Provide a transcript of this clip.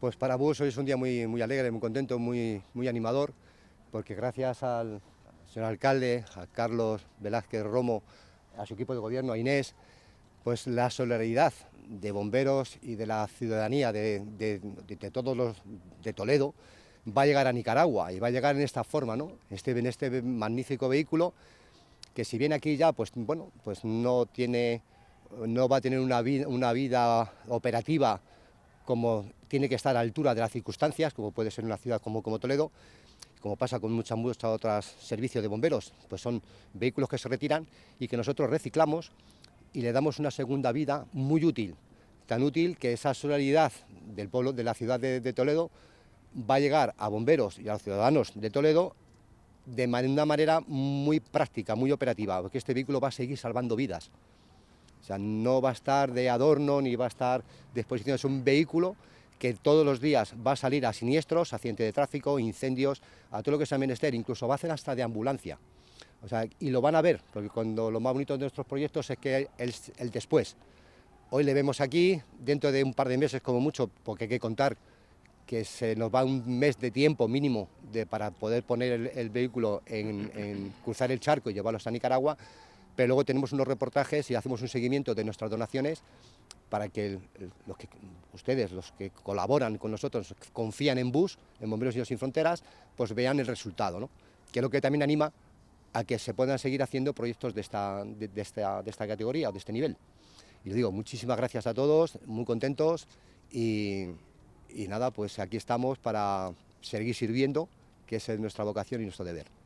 Pues para vos hoy es un día muy, muy alegre, muy contento, muy, muy animador, porque gracias al señor alcalde, a Carlos Velázquez Romo, a su equipo de gobierno, a Inés, pues la solidaridad de bomberos y de la ciudadanía de, todos los de Toledo va a llegar a Nicaragua y va a llegar en esta forma, ¿no? Este, en este magnífico vehículo que si viene aquí ya, pues bueno, pues no tiene, no va a tener una, una vida operativa como tiene que estar a altura de las circunstancias, como puede ser una ciudad como, Toledo, como pasa con muchas, muchas otras servicios de bomberos, pues son vehículos que se retiran y que nosotros reciclamos y le damos una segunda vida muy útil, tan útil que esa solidaridad del pueblo, de la ciudad de, de Toledo, va a llegar a bomberos y a los ciudadanos de Toledo de una manera muy práctica, muy operativa, porque este vehículo va a seguir salvando vidas. O sea, no va a estar de adorno ni va a estar de exposición, es un vehículo que todos los días va a salir a siniestros, accidentes de tráfico, incendios, a todo lo que sea menester, incluso va a hacer hasta de ambulancia. O sea, y lo van a ver, porque cuando lo más bonito de nuestros proyectos es que el, el después. Hoy le vemos aquí, dentro de un par de meses como mucho, porque hay que contar que se nos va un mes de tiempo mínimo para poder poner el, vehículo en, en, cruzar el charco y llevarlos a Nicaragua, pero luego tenemos unos reportajes y hacemos un seguimiento de nuestras donaciones para que, los que ustedes, los que colaboran con nosotros, confían en BUS, en Bomberos y Sin Fronteras, pues vean el resultado, que es lo que también anima a que se puedan seguir haciendo proyectos de esta, categoría o de este nivel. Y digo, muchísimas gracias a todos, muy contentos y nada, pues aquí estamos para seguir sirviendo, que es nuestra vocación y nuestro deber.